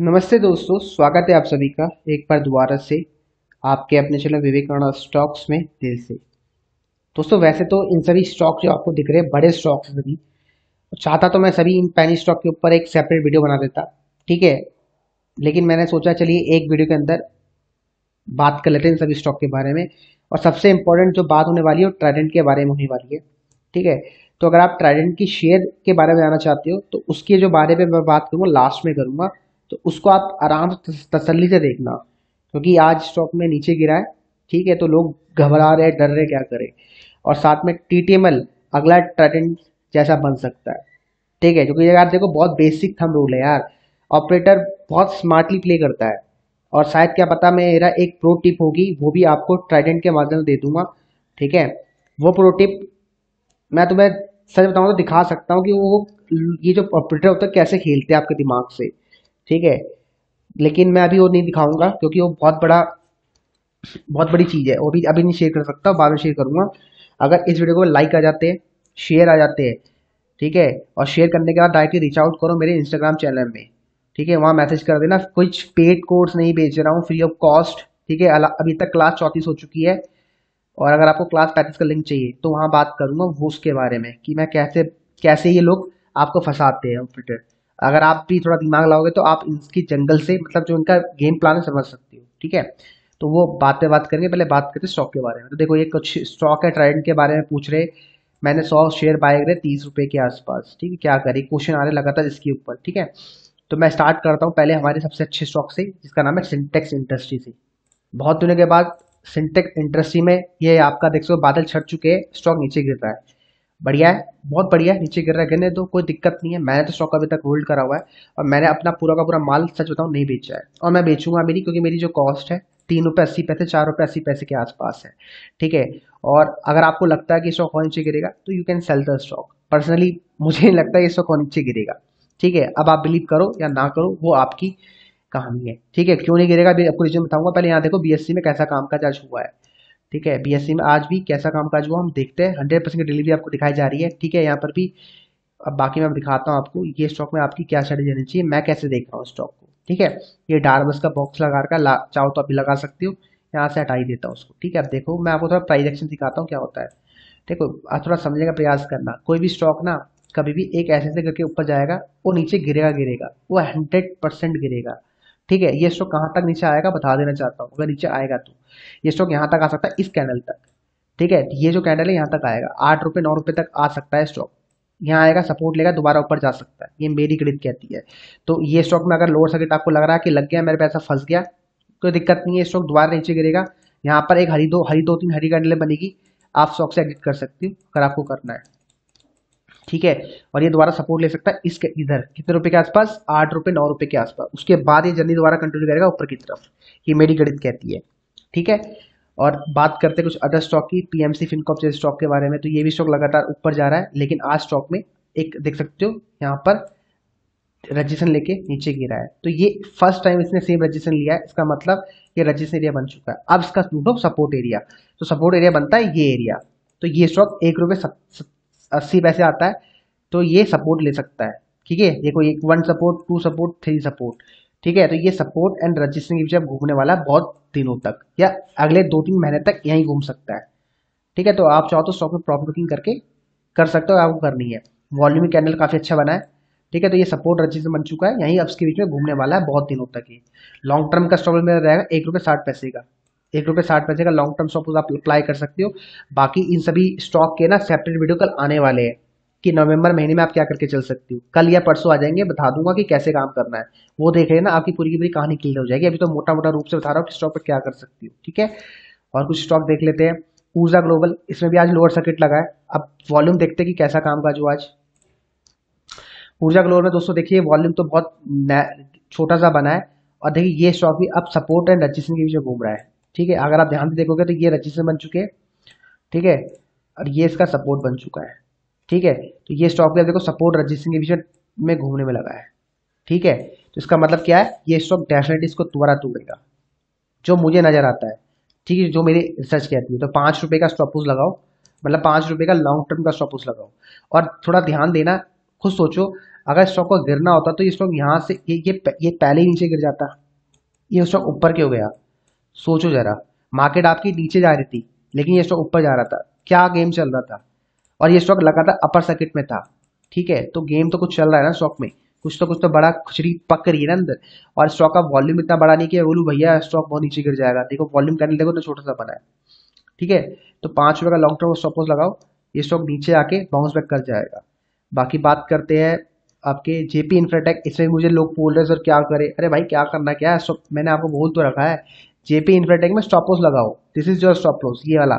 नमस्ते दोस्तों स्वागत है आप सभी का एक बार दोबारा से आपके अपने चैनल विवेकानंद स्टॉक्स में दिल से दोस्तों वैसे तो इन सभी स्टॉक जो आपको दिख रहे हैं बड़े स्टॉक्स सभी चाहता तो मैं सभी इन पैनी स्टॉक के ऊपर एक सेपरेट वीडियो बना देता ठीक है लेकिन मैंने सोचा चलिए एक वीडियो के अंदर बात कर लेते हैं इन सभी स्टॉक के बारे में और सबसे इम्पोर्टेंट जो बात होने वाली है वो ट्राइडेंट के बारे में होने वाली है ठीक है तो अगर आप ट्राइडेंट की शेयर के बारे में जाना चाहते हो तो उसके जो बारे में मैं बात करूँगा लास्ट में करूँगा तो उसको आप आराम से तसली से देखना क्योंकि आज स्टॉक में नीचे गिरा है ठीक है तो लोग घबरा रहे डर रहे क्या करें और साथ में टी अगला ट्रेंड जैसा बन सकता है ठीक है क्योंकि यार देखो बहुत बेसिक थम रूल है यार ऑपरेटर बहुत स्मार्टली प्ले करता है और शायद क्या पता मैं मेरा एक प्रो टिप होगी वो भी आपको ट्राइडेंट के माध्यम से दे दूंगा ठीक है वो प्रो टिप मैं तुम्हें सच बताऊँ तो दिखा सकता हूँ कि वो ये जो ऑपरेटर होता है कैसे खेलते हैं आपके दिमाग से ठीक है लेकिन मैं अभी वो नहीं दिखाऊंगा क्योंकि वो बहुत बड़ा बहुत बड़ी चीज़ है वो भी अभी नहीं शेयर कर सकता बाद में शेयर करूंगा अगर इस वीडियो को लाइक आ जाते हैं शेयर आ जाते हैं ठीक है और शेयर करने के बाद डायरेक्टली रीच आउट करो मेरे इंस्टाग्राम चैनल में ठीक है वहाँ मैसेज कर देना कुछ पेड कोर्स नहीं भेज रहा हूँ फ्री ऑफ कॉस्ट ठीक है अभी तक क्लास चौंतीस हो चुकी है और अगर आपको क्लास पैंतीस का लिंक चाहिए तो वहाँ बात करूँगा वो उसके बारे में कि मैं कैसे कैसे ये लोग आपको फंसाते हैं ट्विटर अगर आप भी थोड़ा दिमाग लाओगे तो आप इसकी जंगल से मतलब जो इनका गेम प्लान है समझ सकते हो ठीक है तो वो बातें बात करेंगे पहले बात करते हैं स्टॉक के बारे में तो देखो ये कुछ स्टॉक है ट्रेंड के बारे में पूछ रहे मैंने सौ शेयर बाय करे तीस रुपये के आसपास ठीक है क्या करें क्वेश्चन आ रहे लगातार इसके ऊपर ठीक है तो मैं स्टार्ट करता हूँ पहले हमारे सबसे अच्छे स्टॉक से जिसका नाम है सिंटेक्स इंडस्ट्री से बहुत दिनों के बाद सिंटेक्स इंडस्ट्री में ये आपका देख सो बादल छट चुके हैं स्टॉक नीचे गिर रहा है बढ़िया है बहुत बढ़िया है नीचे गिर रहा है गिरने दो कोई दिक्कत नहीं है मैंने तो स्टॉक अभी तक होल्ड करा हुआ है और मैंने अपना पूरा का पूरा माल सच बताऊँ नहीं बेचा है और मैं बेचूंगा मेरी क्योंकि मेरी जो कॉस्ट है तीन रुपये अस्सी पैसे चार रुपये अस्सी पैसे के आसपास है ठीक है और अगर आपको लगता है कि स्टॉक और नीचे गिरेगा तो you can sell the stock personally मुझे नहीं लगता ये स्टॉक और नीचे गिरेगा ठीक है अब आप बिलीव करो या ना करो वो आपकी कहानी है ठीक है क्यों नहीं गिरेगा अभी आपको रीजन बताऊंगा पहले यहाँ देखो बीएससी में कैसा काम का जज हुआ है ठीक है बी में आज भी कैसा कामकाज हुआ हम देखते हैं हंड्रेड परसेंट की डिलीवरी आपको दिखाई जा रही है ठीक है यहाँ पर भी अब बाकी मैं दिखाता हूँ आपको ये स्टॉक में आपकी क्या स्ट्रेटेजी रहनी चाहिए मैं कैसे देख रहा हूँ स्टॉक को ठीक है ये डार्बस का बॉक्स लगा रखा चाहो तो आप भी लगा सकते हो यहाँ से हटाई देता हूँ उसको ठीक है अब देखो मैं आपको थोड़ा प्राइज एक्शन दिखाता हूँ क्या होता है देखो आप थोड़ा समझने का प्रयास करना कोई भी स्टॉक ना कभी भी एक ऐसे ऐसे करके ऊपर जाएगा वो नीचे गिरेगा गिरेगा वो हंड्रेड परसेंट गिरेगा ठीक है ये स्टॉक कहाँ तक नीचे आएगा बता देना चाहता हूँ अगर नीचे आएगा तो ये स्टॉक यहाँ तक आ सकता है इस कैंडल तक ठीक है ये जो कैंडल है यहाँ तक आएगा आठ रुपये नौ रुपये तक आ सकता है स्टॉक यहाँ आएगा सपोर्ट लेगा दोबारा ऊपर जा सकता है ये मेरी गणित कहती है तो ये स्टॉक में अगर लोअर सर्किट आपको लग रहा है कि लग गया मेरे पैसा फंस गया कोई दिक्कत नहीं है स्टॉक दोबारा नीचे गिरेगा यहाँ पर एक हरी दो हरी दो तीन हरी कैंडलें बनेगी आप स्टॉक से एग्जिट कर सकते हो अगर आपको करना है ठीक है और ये दोबारा सपोर्ट ले सकता है इसके इधर कितने रुपए के आसपास आठ रुपए नौ रुपए के आसपास उसके बाद ये जर्नी दोबारा कंटिन्यू करेगा ऊपर की तरफ ये मेरी गणित कहती है ठीक है और बात करते हैं कुछ अदर स्टॉक की पीएमसी फिनकॉप जैसे स्टॉक के बारे में तो ये भी स्टॉक लगातार ऊपर जा रहा है लेकिन आज स्टॉक में एक देख सकते हो यहाँ पर रजिस्ट्रेशन लेके नीचे गिरा है तो ये फर्स्ट टाइम इसने सेम रजिस्ट्रेशन लिया है इसका मतलब ये रजिस्ट्रेशन एरिया बन चुका है अब इसका ढूंढो सपोर्ट एरिया तो सपोर्ट एरिया बनता है ये एरिया तो ये स्टॉक एक रुपये अस्सी पैसे आता है तो ये सपोर्ट ले सकता है ठीक है देखो एक one support two support three support ठीक है तो ये सपोर्ट एंड रजिस्ट्रेशन के बीच घूमने वाला बहुत दिनों तक या अगले दो तीन महीने तक यहीं घूम सकता है ठीक है तो आप चाहो तो स्टॉक में प्रॉफिट बुकिंग करके कर सकते हो आपको करनी है वॉल्यूम कैंडल काफ़ी अच्छा बना है ठीक है तो ये सपोर्ट रजिस्टर बन चुका है यहीं अब इसके बीच में घूमने वाला है बहुत दिनों तक ही लॉन्ग टर्म का स्टॉक मेरा रहेगा एक रुपये साठ पैसे का एक रुपये साठ पैसे का लॉन्ग टर्म स्टॉक आप अप्लाई कर सकते हो बाकी इन सभी स्टॉक के ना सेपरेट वीडियो कल आने वाले हैं कि नवंबर महीने में आप क्या करके चल सकती हो कल या परसों आ जाएंगे बता दूंगा कि कैसे काम करना है वो देख ना आपकी पूरी की पूरी कहानी क्लियर हो जाएगी अभी तो मोटा मोटा रूप से बता रहा हूँ कि स्टॉक पर क्या कर सकती हो ठीक है और कुछ स्टॉक देख लेते हैं ऊर्जा ग्लोबल इसमें भी आज लोअर सर्किट लगा है अब वॉल्यूम देखते हैं कि कैसा काम का जो आज ऊर्जा ग्लोबल में दोस्तों देखिए वॉल्यूम तो बहुत छोटा सा बना है और देखिए ये स्टॉक भी अब सपोर्ट एंड रजिस्ट्रेशन के बीच में घूम रहा है ठीक है अगर आप ध्यान से देखोगे तो ये रजिस्ट्रेशन बन चुके हैं ठीक है और ये इसका सपोर्ट बन चुका है ठीक है तो ये स्टॉप आप देखो सपोर्ट रजिस्टेंस के बीच में घूमने में लगा है ठीक है तो इसका मतलब क्या है ये स्टॉक डेफिनेटली इसको दोबारा तोड़ेगा जो मुझे नजर आता है ठीक है जो मेरी रिसर्च कहती है तो पाँच रुपये का स्टॉप लगाओ मतलब पाँच रुपये का लॉन्ग टर्म का स्टॉप लगाओ और थोड़ा ध्यान देना खुद सोचो अगर स्टॉक को गिरना होता तो ये स्टॉक यहाँ से ये ये ये पहले ही नीचे गिर जाता ये स्टॉक ऊपर क्यों गया सोचो जरा मार्केट आपकी नीचे जा रही थी लेकिन ये स्टॉक ऊपर जा रहा था क्या गेम चल रहा था और ये स्टॉक लगातार अपर सर्किट में था ठीक है तो गेम तो कुछ चल रहा है ना स्टॉक में कुछ तो कुछ तो बड़ा खुचरी पक रही है ना अंदर और स्टॉक का वॉल्यूम इतना बड़ा नहीं किया बोलू भैया स्टॉक बहुत नीचे गिर जाएगा देखो वॉल्यूम कैंडल देखो तो छोटा सा बना है ठीक है तो पांच रुपए का लॉन्ग टर्म सपोज लगाओ ये स्टॉक नीचे आके बाउंस बैक कर जाएगा बाकी बात करते हैं आपके जेपी इन्फ्राटेक इसमें मुझे लोग बोल रहे हैं सर क्या करे अरे भाई क्या करना क्या है मैंने आपको बोल तो रखा है जेपी इन्फ्राटेक में स्टॉप लॉस लगाओ this is your stop loss ये वाला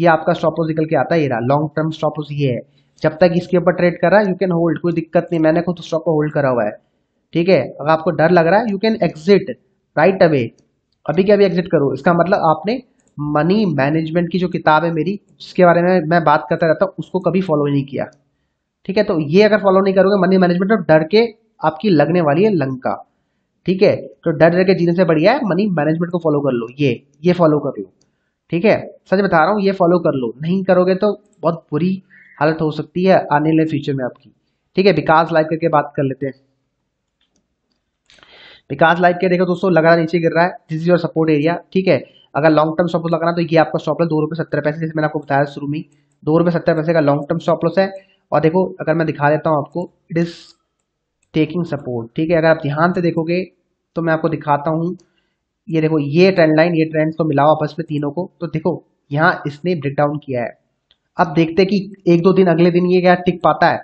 ये आपका स्टॉप लॉस निकल के आता है ये रहा लॉन्ग टर्म स्टॉप लॉस ये है जब तक इसके ऊपर ट्रेड कर रहा है यू कैन होल्ड कोई दिक्कत नहीं मैंने खुद स्टॉक को होल्ड करा हुआ है ठीक है अगर आपको डर लग रहा है you can exit right away अभी क्या अभी एग्जिट करो इसका मतलब आपने मनी मैनेजमेंट की जो किताब है मेरी उसके बारे में मैं बात करता रहता हूँ उसको कभी फॉलो नहीं किया ठीक है तो ये अगर फॉलो नहीं करोगे मनी मैनेजमेंट तो डर के आपकी लगने वाली है लंका ठीक है तो डर डर के जीने से बढ़िया है मनी मैनेजमेंट को फॉलो कर लो ये ये फॉलो कर लो ठीक है सच बता रहा हूँ ये फॉलो कर लो नहीं करोगे तो बहुत बुरी हालत हो सकती है आने वाले फ्यूचर में आपकी ठीक है विकास लाइव करके बात कर लेते हैं विकास लाइव के देखो दोस्तों लगा नीचे गिर रहा है this is your support area ठीक है अगर लॉन्ग टर्म सपोर्ट लगाना तो ये आपका स्टॉप लॉस दो रुपये सत्तर पैसे जैसे मैंने आपको बताया शुरू में दो रुपये सत्तर पैसे का लॉन्ग टर्म स्टॉप लॉस है और देखो अगर मैं दिखा देता हूँ आपको इट इज टेकिंग सपोर्ट ठीक है अगर आप ध्यान से देखोगे तो मैं आपको दिखाता हूँ ये देखो ये ट्रेंड लाइन ये ट्रेंड्स को तो मिलाओ आपस में तीनों को तो देखो यहाँ इसने ब्रेकडाउन किया है अब देखते कि एक दो दिन अगले दिन ये क्या टिक पाता है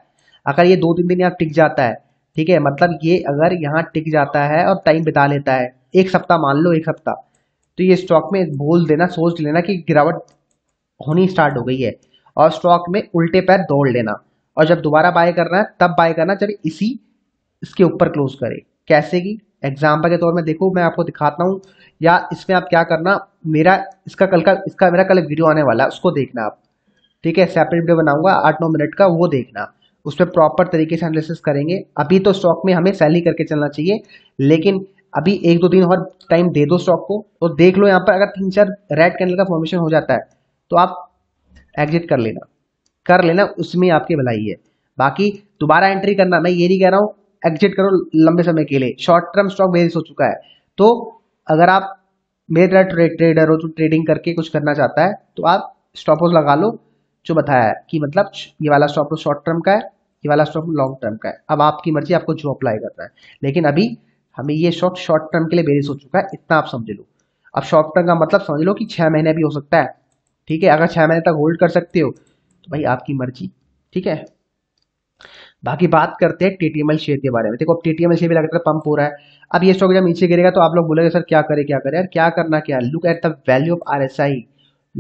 अगर ये दो तीन दिन यहाँ टिक जाता है ठीक है मतलब ये अगर यहाँ टिक जाता है और टाइम बिता लेता है एक सप्ताह मान लो एक सप्ताह तो ये स्टॉक में बोल देना सोच लेना कि गिरावट होनी स्टार्ट हो गई है और स्टॉक में उल्टे पैर दौड़ लेना और जब दोबारा बाय करना है तब बाय करना जब इसी इसके ऊपर क्लोज करे कैसे की एग्जाम्पल के तौर में देखो मैं आपको दिखाता हूँ या इसमें आप क्या करना मेरा इसका कल का इसका मेरा कल वीडियो आने वाला है उसको देखना आप ठीक है सेपरेट वीडियो बनाऊंगा आठ नौ मिनट का वो देखना उस पर प्रॉपर तरीके से एनालिसिस करेंगे अभी तो स्टॉक में हमें सेल ही करके चलना चाहिए लेकिन अभी एक दो दिन और टाइम दे दो स्टॉक को और तो देख लो यहाँ पर अगर तीन चार रेड कैंडल का फॉर्मेशन हो जाता है तो आप एग्जिट कर लेना कर लेना उसमें आपकी भलाई है बाकी दोबारा एंट्री करना मैं ये नहीं कह रहा हूँ एग्जिट करो लंबे समय के लिए शॉर्ट टर्म स्टॉक बेरिस हो चुका है तो अगर आप मेरा तरह ट्रेडर हो जो तो ट्रेडिंग करके कुछ करना चाहता है तो आप स्टॉप लॉस लगा लो जो बताया है कि मतलब ये वाला स्टॉप लॉस शॉर्ट टर्म का है ये वाला स्टॉप लॉन्ग टर्म का है अब आपकी मर्जी आपको जो अप्लाई करना है लेकिन अभी हमें ये शॉर्ट शॉर्ट टर्म के लिए बेरिस हो चुका है इतना आप समझ लो अब शॉर्ट टर्म का मतलब समझ लो कि छः महीने भी हो सकता है ठीक है अगर छः महीने तक होल्ड कर सकते हो तो भाई आपकी मर्जी ठीक है बाकी बात करते हैं टीटीएमएल शेयर के बारे में देखो अब टीटीएमएल शेयर भी लगातार पंप हो रहा है अब ये स्टॉक जब नीचे गिरेगा तो आप लोग बोलेंगे सर क्या करें क्या करें यार क्या करना क्या look at the value of R S I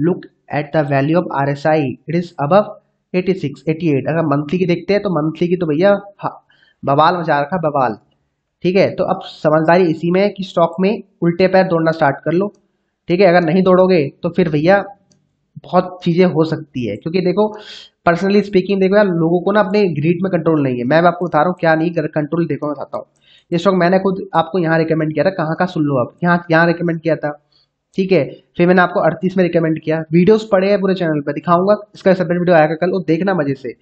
look at the value of R S I it is above eighty six eighty eight अगर मंथली की देखते हैं तो मंथली की तो भैया हाँ, बवाल मचा रखा बवाल ठीक है तो अब समझदारी इसी में है कि स्टॉक में उल्टे पैर दौड़ना स्टार्ट कर लो ठीक है अगर नहीं दौड़ोगे तो फिर भैया बहुत चीज़ें हो सकती है क्योंकि देखो पर्सनली स्पीकिंग देखो यार लोगों को ना अपने ग्रीड में कंट्रोल नहीं है मैं आपको बता रहा हूँ क्या नहीं कर कंट्रोल देखो मैं बताता हूँ ये स्टॉक मैंने खुद आपको यहाँ रिकमेंड किया था कहाँ का सुन लो आप यहाँ यहाँ रिकमेंड किया था ठीक है फिर मैंने आपको अड़तीस में रिकमेंड किया वीडियोस पड़े हैं पूरे चैनल पर दिखाऊंगा इसका सेपरेट वीडियो आएगा कल वो देखना मजे से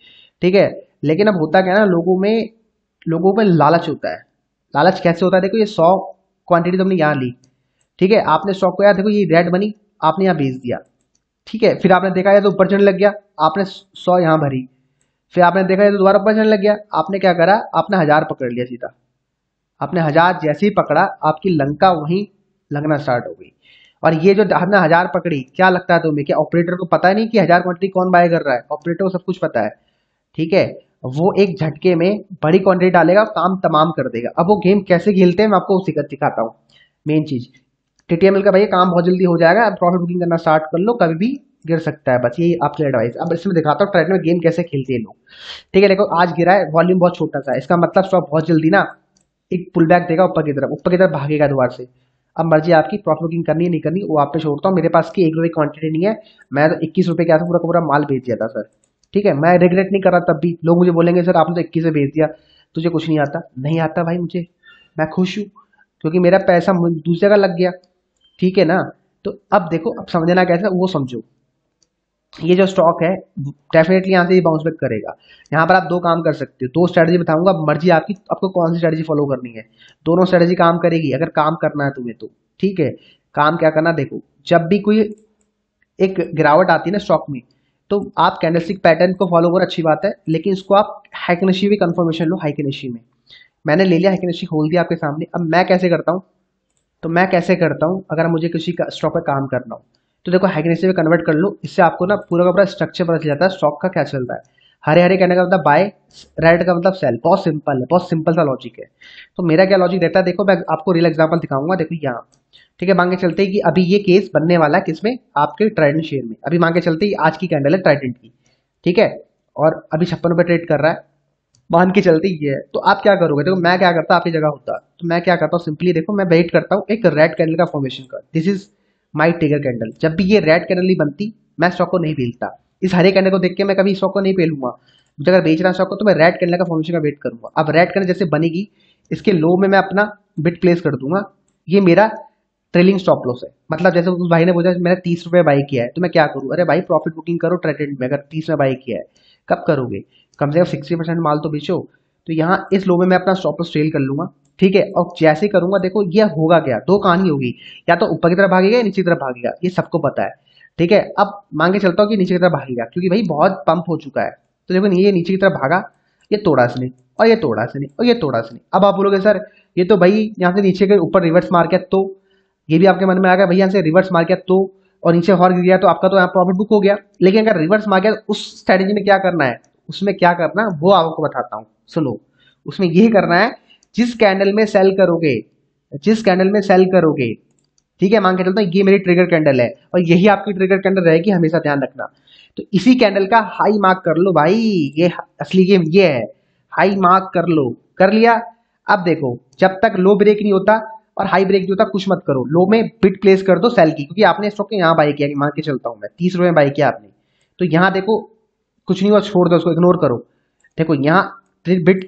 ठीक है लेकिन अब होता क्या ना लोगों में लोगों में लालच होता है लालच कैसे होता है देखो ये सौ क्वांटिटी तुमने यहाँ ली ठीक है आपने स्टॉक को यार देखो ये रेड बनी आपने यहाँ भेज दिया ठीक है फिर आपने देखा या तो ऊपर चढ़ने लग गया आपने सौ यहां भरी फिर आपने देखा या तो दोबारा ऊपर चढ़ने लग गया आपने क्या करा आपने हज़ार पकड़ लिया सीधा आपने हज़ार जैसे ही पकड़ा आपकी लंका वहीं लगना स्टार्ट हो गई और ये जो आपने हज़ार पकड़ी क्या लगता है तुम्हें कि ऑपरेटर को पता नहीं कि हज़ार क्वांटिटी कौन बाय कर रहा है ऑपरेटर को सब कुछ पता है ठीक है वो एक झटके में बड़ी क्वांटिटी डालेगा काम तमाम कर देगा अब वो गेम कैसे खेलते हैं मैं आपको सिखाता हूँ मेन चीज़ टीटीएमएल का भैया काम बहुत जल्दी हो जाएगा आप प्रॉफिट बुकिंग करना स्टार्ट कर लो कभी भी गिर सकता है बस यही आपकी एडवाइस अब इसमें दिखाता हूँ ट्रेड में गेम कैसे खेलते हैं लोग ठीक है देखो आज गिरा है वॉल्यूम बहुत छोटा सा इसका मतलब स्टॉक बहुत जल्दी ना एक पुल बैक देगा ऊपर की तरफ ऊपर की तरफ भागेगा दोबार से अब मर्जी आपकी प्रॉफिट बुकिंग करनी है नहीं करनी वो आप पे छोड़ता हूँ मेरे पास की एक रुपये क्वांटिटी नहीं है मैं तो इक्कीस रुपये क्या था पूरा पूरा माल भेज दिया था सर ठीक है मैं रिग्रेट नहीं कर रहा तब भी लोग मुझे बोलेंगे सर आपने तो इक्कीस से भेज दिया तुझे कुछ नहीं आता नहीं आता भाई मुझे मैं खुश हूँ क्योंकि मेरा पैसा दूसरे का लग गया ठीक है ना तो अब देखो अब समझना कैसे वो समझो ये जो स्टॉक है डेफिनेटली यहाँ से ये बाउंस बैक करेगा यहाँ पर आप दो काम कर सकते हो दो स्ट्रेटजी बताऊंगा मर्जी आपकी आपको कौन सी स्ट्रेटजी फॉलो करनी है दोनों स्ट्रेटजी काम करेगी अगर काम करना है तुम्हें तो ठीक है काम क्या करना देखो जब भी कोई एक गिरावट आती है ना स्टॉक में तो आप कैंडलस्टिक पैटर्न को फॉलो करो अच्छी बात है लेकिन इसको आप हाइकनशी भी कंफर्मेशन लो हाइकनशी में मैंने ले लिया हाइकनशी खोल दिया आपके सामने अब मैं कैसे करता हूँ तो मैं कैसे करता हूँ अगर मुझे किसी का स्टॉक पर काम करना हो तो देखो हाइगनेसी में कन्वर्ट कर लो इससे आपको ना पूरा का पूरा स्ट्रक्चर पता चल जाता है स्टॉक का क्या चल रहा है हरे हरे कहने का मतलब बाय रेड का मतलब सेल बहुत सिंपल है बहुत सिंपल सा लॉजिक है तो मेरा क्या लॉजिक रहता है देखो मैं आपको रियल एग्जाम्पल दिखाऊंगा देखो यहाँ ठीक है मांगे चलते कि अभी ये केस बनने वाला है किसमें आपके ट्राइडेंट शेयर में अभी मांगे चलते आज की कैंडल है ट्राइडेंट की ठीक है और अभी छप्पन रुपये ट्रेड कर रहा है मान के चलते ही है तो आप क्या करोगे देखो मैं क्या करता आपकी जगह होता तो मैं क्या करता हूँ सिंपली देखो मैं वेट करता हूँ एक रेड कैंडल का फॉर्मेशन का this is my trigger candle जब भी ये रेड कैंडल ही बनती मैं स्टॉक को नहीं बेचता इस हरे कैंडल को देख के मैं कभी स्टॉक को नहीं बेलूंगा मुझे अगर रहा स्टॉक को तो मैं रेड कैंडल का फॉर्मेशन का वेट करूंगा अब रेड कैंडल जैसे बनेगी इसके लो में मैं अपना बिट प्लेस कर दूंगा ये मेरा ट्रेलिंग स्टॉप लॉस है मतलब जैसे उस भाई ने बोला मैंने तीस रुपये बाई किया है तो मैं क्या करूँ अरे भाई प्रॉफिट बुकिंग करो ट्रेडेंट में अगर तीस में बाई किया है कब करोगे कम से कम सिक्सटी परसेंट माल तो बेचो तो यहाँ इस लो में मैं अपना स्टॉप लॉस ट्रेल कर लूंगा ठीक है और जैसे करूंगा देखो ये होगा क्या दो कहानी होगी या तो ऊपर की तरफ भागेगा या नीचे की तरफ भागेगा ये सबको पता है ठीक है अब मांग के चलता हूँ कि नीचे की तरफ भागेगा क्योंकि भाई बहुत पंप हो चुका है तो देखो ये नीचे की तरफ भागा ये तोड़ा इसने और ये तोड़ा इसने और ये तोड़ा इसने अब आप बोलोगे सर ये तो भाई यहाँ से नीचे के ऊपर रिवर्स मार्केट तो ये भी आपके मन में आ गया भाई यहाँ से रिवर्स मार्केट तो और नीचे गिर गया तो आपका तो यहाँ प्रॉफिट बुक हो गया लेकिन अगर रिवर्स मार गया तो उस स्ट्रेटेजी में क्या करना है उसमें क्या करना है वो आपको बताता हूँ सुनो उसमें यही करना है जिस कैंडल में सेल करोगे जिस कैंडल में सेल करोगे ठीक है मान के चलता हूँ ये मेरी ट्रिगर कैंडल है और यही आपकी ट्रिगर कैंडल रहेगी हमेशा ध्यान रखना तो इसी कैंडल का हाई मार्क कर लो भाई ये असली गेम ये है हाई मार्क कर लो कर लिया अब देखो जब तक लो ब्रेक नहीं होता और हाई ब्रेक जो था कुछ मत करो लो में बिट प्लेस कर दो सेल की क्योंकि आपने स्टॉक यहाँ बाई किया मान के चलता हूँ मैं तीस रुपये में बाई किया आपने तो यहाँ देखो कुछ नहीं हुआ छोड़ दो उसको इग्नोर करो देखो यहाँ बिट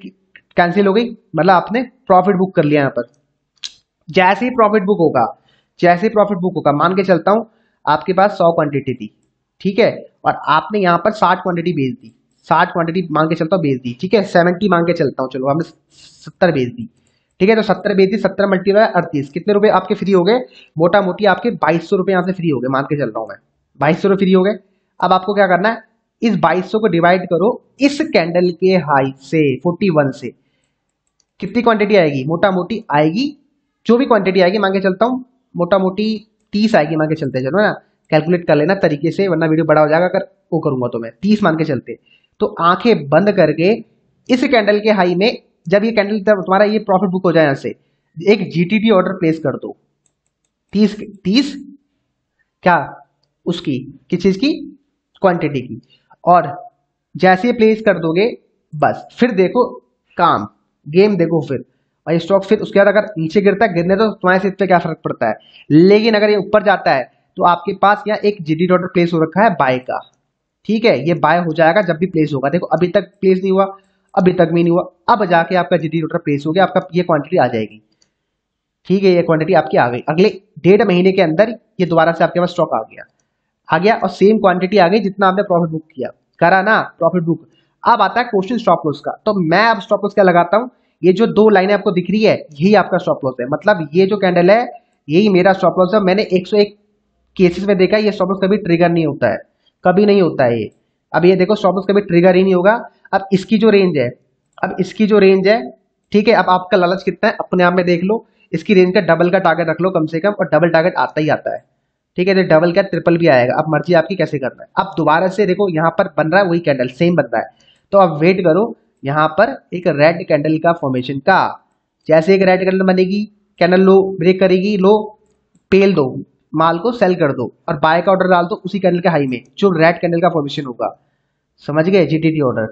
कैंसिल हो गई मतलब आपने प्रॉफिट बुक कर लिया यहाँ पर जैसे ही प्रॉफिट बुक होगा जैसे ही प्रॉफिट बुक होगा मान के चलता हूँ आपके पास सौ क्वांटिटी थी ठीक है और आपने यहाँ पर साठ क्वांटिटी बेच दी साठ क्वांटिटी मांग के चलता हूँ बेच दी ठीक है सेवेंटी मांग के चलता हूँ चलो हमने सत्तर बेच दी ठीक है तो सत्तर बेतीस सत्तर मल्टीप्लाई अड़तीस कितने रुपए आपके फ्री हो गए मोटा मोटी आपके बाईस सौ रुपए यहाँ से फ्री हो गए मान के चल रहा हूँ मैं बाईस सौ फ्री हो गए अब आपको क्या करना है इस 2200 को डिवाइड करो इस कैंडल के हाई से 41 से कितनी क्वांटिटी आएगी मोटा मोटी आएगी जो भी क्वांटिटी आएगी मांगे चलता हूँ मोटा मोटी तीस आएगी मांगे चलते चलो ना कैलकुलेट कर लेना तरीके से वरना वीडियो बड़ा हो जाएगा अगर वो करूंगा तो मैं तीस मान के चलते तो आंखें बंद करके इस कैंडल के हाई में जब ये कैंडल तुम्हारा ये प्रॉफिट बुक हो जाए यहाँ से एक जीटीटी ऑर्डर प्लेस कर दो तीस तीस क्या उसकी किस चीज की क्वांटिटी की और जैसे प्लेस कर दोगे बस फिर देखो काम गेम देखो फिर और ये स्टॉक फिर उसके बाद अगर नीचे गिरता है गिरने तो तुम्हारे से इतना क्या फर्क पड़ता है लेकिन अगर ये ऊपर जाता है तो आपके पास यहाँ एक जीडी डॉटर प्लेस हो रखा है बाय का ठीक है ये बाय हो जाएगा जब भी प्लेस होगा देखो अभी तक प्लेस नहीं हुआ अभी तक भी नहीं हुआ अब जाके आपका जितनी ऑर्डर प्लेस हो गया आपका ये क्वांटिटी आ जाएगी ठीक है ये क्वांटिटी आपकी आ गई अगले डेढ़ महीने के अंदर ये दोबारा से आपके पास स्टॉक आ गया आ गया और सेम क्वांटिटी आ गई जितना आपने प्रॉफिट बुक किया करा ना प्रॉफिट बुक अब आता है क्वेश्चन स्टॉप लॉस का तो मैं अब स्टॉप लॉस क्या लगाता हूँ ये जो दो लाइनें आपको दिख रही है यही आपका स्टॉप लॉस है मतलब ये जो कैंडल है यही मेरा स्टॉप लॉस है मैंने 101 केसेस में देखा ये स्टॉप लॉस कभी ट्रिगर नहीं होता है कभी नहीं होता है ये अब ये देखो स्टॉप लॉस कभी ट्रिगर ही नहीं होगा अब इसकी जो रेंज है अब इसकी जो रेंज है ठीक है अब आपका लालच कितना है अपने आप में देख लो इसकी रेंज का डबल का टारगेट रख लो कम से कम और डबल टारगेट आता ही आता है ठीक है डबल का ट्रिपल भी आएगा अब मर्जी आपकी कैसे करना है अब दोबारा से देखो यहाँ पर बन रहा है वही कैंडल सेम बन रहा है तो अब वेट करो यहाँ पर एक रेड कैंडल का फॉर्मेशन का जैसे एक रेड कैंडल बनेगी कैंडल लो ब्रेक करेगी लो पेल दो माल को सेल कर दो और बाय का ऑर्डर डाल दो उसी कैंडल के हाई में जो रेड कैंडल का फॉर्मेशन होगा समझ गए जीटीटी ऑर्डर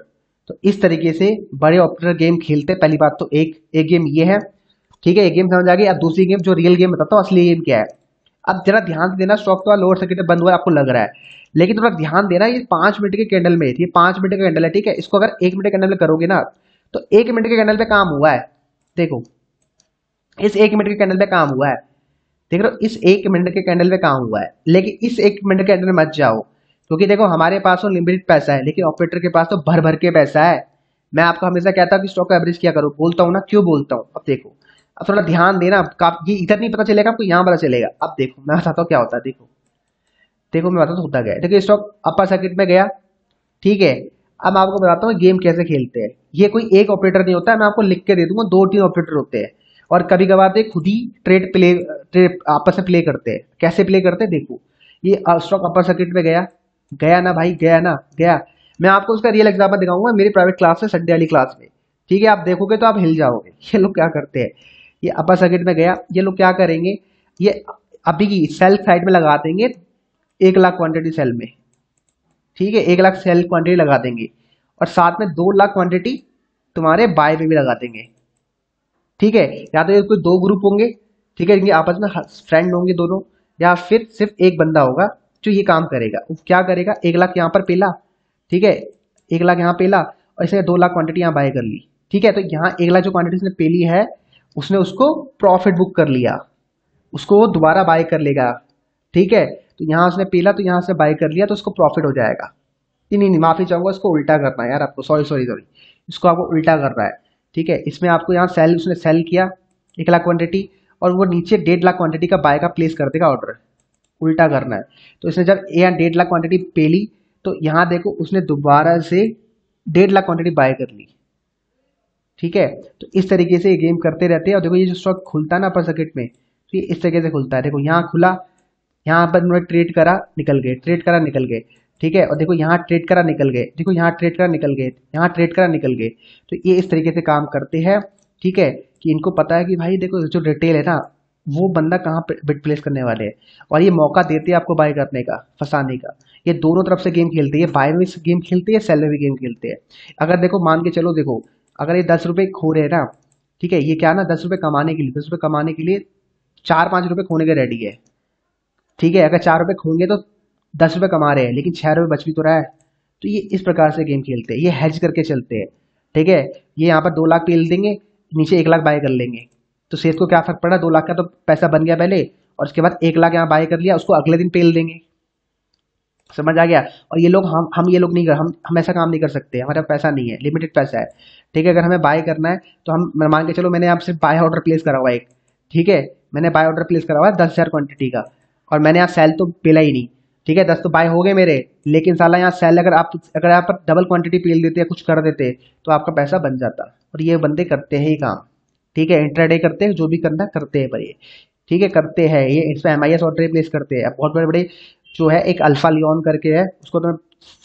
तो इस तरीके से बड़े ऑपरेटर गेम खेलते हैं पहली बात तो एक एक गेम ये है ठीक है एक गेम समझ आ गई अब दूसरी गेम जो रियल गेम बताता हूँ असली गेम क्या है अब जरा ध्यान देना स्टॉक का लोअर सर्किट बंद हुआ आपको लग रहा है लेकिन थोड़ा ध्यान देना ये पाँच मिनट के कैंडल में थी पाँच मिनट का कैंडल है ठीक है इसको अगर एक मिनट के कैंडल में करोगे ना तो एक मिनट के कैंडल पे काम हुआ है देखो इस एक मिनट के कैंडल पे काम हुआ है देख रहे हो इस एक मिनट के कैंडल पे काम हुआ है लेकिन इस एक मिनट के कैंडल में मत जाओ क्योंकि देखो हमारे पास तो लिमिटेड पैसा है लेकिन ऑपरेटर के पास तो भर भर के पैसा है मैं आपको हमेशा कहता हूँ कि स्टॉक का एवरेज क्या करो बोलता हूँ ना क्यों बोलता हूँ अब देखो अब थोड़ा ध्यान देना ये इधर नहीं पता चलेगा आपको यहाँ पता चलेगा अब देखो मैं बताता हूँ क्या होता है देखो देखो मैं बताता होता गया देखो स्टॉक अपर सर्किट में गया ठीक है अब आपको बताता हूँ गेम कैसे खेलते हैं ये कोई एक ऑपरेटर नहीं होता है मैं आपको लिख के दे दूंगा दो तीन ऑपरेटर होते हैं और कभी कभार तो खुद ही ट्रेड प्ले ट्रेड आपस में प्ले करते हैं कैसे प्ले करते हैं देखो ये स्टॉक अपर सर्किट में गया गया ना भाई गया ना गया मैं आपको उसका रियल एग्जाम्पल दिखाऊंगा मेरी प्राइवेट क्लास में संडे वाली क्लास में ठीक है आप देखोगे तो आप हिल जाओगे ये लोग क्या करते हैं ये अपर सर्किट में गया ये लोग क्या करेंगे ये अभी की सेल्फ साइड में लगा देंगे एक लाख क्वांटिटी सेल में ठीक है एक लाख सेल क्वांटिटी लगा देंगे और साथ में दो लाख क्वांटिटी तुम्हारे बाय में भी लगा देंगे ठीक है या तो कोई दो ग्रुप होंगे ठीक है आपस में फ्रेंड होंगे दोनों या फिर सिर्फ एक बंदा होगा जो ये काम करेगा वो क्या करेगा एक लाख यहाँ पर पेला ठीक है एक लाख यहाँ पेला और इसने दो लाख क्वांटिटी यहाँ बाय कर ली ठीक है तो यहाँ एक लाख जो क्वांटिटी उसने पेली है उसने उसको प्रॉफिट बुक कर लिया उसको वो दोबारा बाय कर लेगा ठीक है तो यहाँ उसने पेला तो यहाँ से बाय कर लिया तो उसको प्रॉफिट हो जाएगा नहीं नहीं माफ़ी चाहूँगा इसको उल्टा करना है यार आपको सॉरी सॉरी सॉरी इसको आपको उल्टा करना है ठीक है इसमें आपको यहाँ सेल उसने सेल किया एक लाख क्वांटिटी और वो नीचे डेढ़ लाख क्वांटिटी का बाय का प्लेस कर देगा ऑर्डर उल्टा करना है तो इसने जब ए एंड डेढ़ लाख क्वांटिटी पे ली तो यहाँ देखो उसने दोबारा से डेढ़ लाख क्वांटिटी बाय कर ली ठीक है तो इस तरीके से ये गेम करते रहते हैं और देखो ये जो स्टॉक खुलता है ना अपर सर्किट में तो ये इस तरीके से खुलता है देखो यहाँ खुला यहाँ पर उन्होंने ट्रेड करा निकल गए ट्रेड करा निकल गए ठीक है और देखो यहाँ ट्रेड करा निकल गए देखो यहाँ ट्रेड करा निकल गए यहाँ ट्रेड करा निकल गए तो ये इस तरीके से काम करते हैं ठीक है कि इनको पता है कि भाई देखो जो रिटेल है ना वो बंदा कहाँ बिट प्लेस करने वाले है और ये मौका देते हैं आपको बाय करने का फंसाने का ये दोनों तरफ से गेम खेलते हैं बाय में भी गेम खेलते हैं सेल में भी गेम खेलते हैं अगर देखो मान के चलो देखो अगर ये दस रुपये खो रहे हैं ना ठीक है ये क्या ना दस रुपये कमाने के लिए दस रुपये कमाने के लिए चार पाँच रुपये खोने के रेडी है ठीक है अगर चार रुपये खोएंगे तो दस रुपये कमा रहे हैं लेकिन छः रुपये बच भी तो रहा है तो ये इस प्रकार से गेम खेलते हैं ये हैज करके चलते हैं ठीक है ये यहाँ पर दो लाख पेल देंगे नीचे एक लाख बाय कर लेंगे तो सेल्स को क्या फर्क पड़ा दो लाख का तो पैसा बन गया पहले और उसके बाद एक लाख यहाँ बाय कर लिया उसको अगले दिन पेल देंगे समझ आ गया और ये लोग हम हम ये लोग नहीं कर हम हम ऐसा काम नहीं कर सकते हमारा पैसा नहीं है लिमिटेड पैसा है ठीक है अगर हमें बाय करना है तो हम मान के चलो मैंने आपसे बाय ऑर्डर प्लेस करा हुआ एक ठीक है मैंने बाय ऑर्डर प्लेस करा हुआ है दस हज़ार क्वान्टिटी का और मैंने यहाँ सेल तो पेला ही नहीं ठीक है दस तो बाय हो गए मेरे लेकिन साला यहाँ सेल अगर आप अगर आप डबल क्वांटिटी पेल देते या कुछ कर देते तो आपका पैसा बन जाता और ये बंदे करते हैं ही काम ठीक है इंट्राडे करते हैं जो भी करना करते हैं पर ये ठीक है करते हैं ये इसमें M I S order place करते हैं बहुत बड़े बड़े जो है एक अल्फा लियोन करके है उसको तो मैं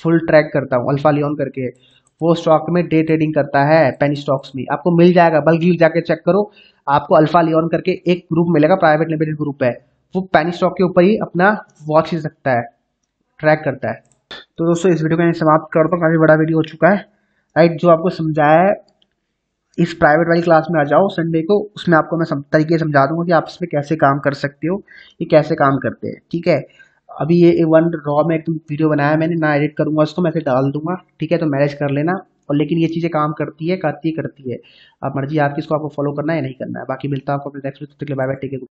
फुल ट्रैक करता हूँ अल्फा लियोन करके वो स्टॉक में डे ट्रेडिंग करता है पेनी स्टॉक्स में आपको मिल जाएगा बल्कि जाके चेक करो आपको अल्फा लियोन करके एक ग्रुप मिलेगा प्राइवेट लिमिटेड ग्रुप है वो पेनी स्टॉक के ऊपर ही अपना वॉच ही सकता है ट्रैक करता है तो दोस्तों इस वीडियो को समाप्त करता हूँ काफ़ी बड़ा वीडियो हो चुका है राइट जो आपको समझाया है इस प्राइवेट वाली क्लास में आ जाओ संडे को उसमें आपको मैं सम, तरीके समझा दूंगा कि आप इसमें कैसे काम कर सकते हो ये कैसे काम करते हैं ठीक है अभी ये वन रॉ में एकदम वीडियो बनाया मैंने ना एडिट करूंगा उसको मैं इसे डाल दूंगा ठीक है तो मैनेज कर लेना और लेकिन ये चीज़ें काम करती है करती है करती है आप मर्जी आपकी इसको आपको फॉलो करना है नहीं करना है बाकी मिलता है आपको अपने नेक्स्ट बाय बाय टेक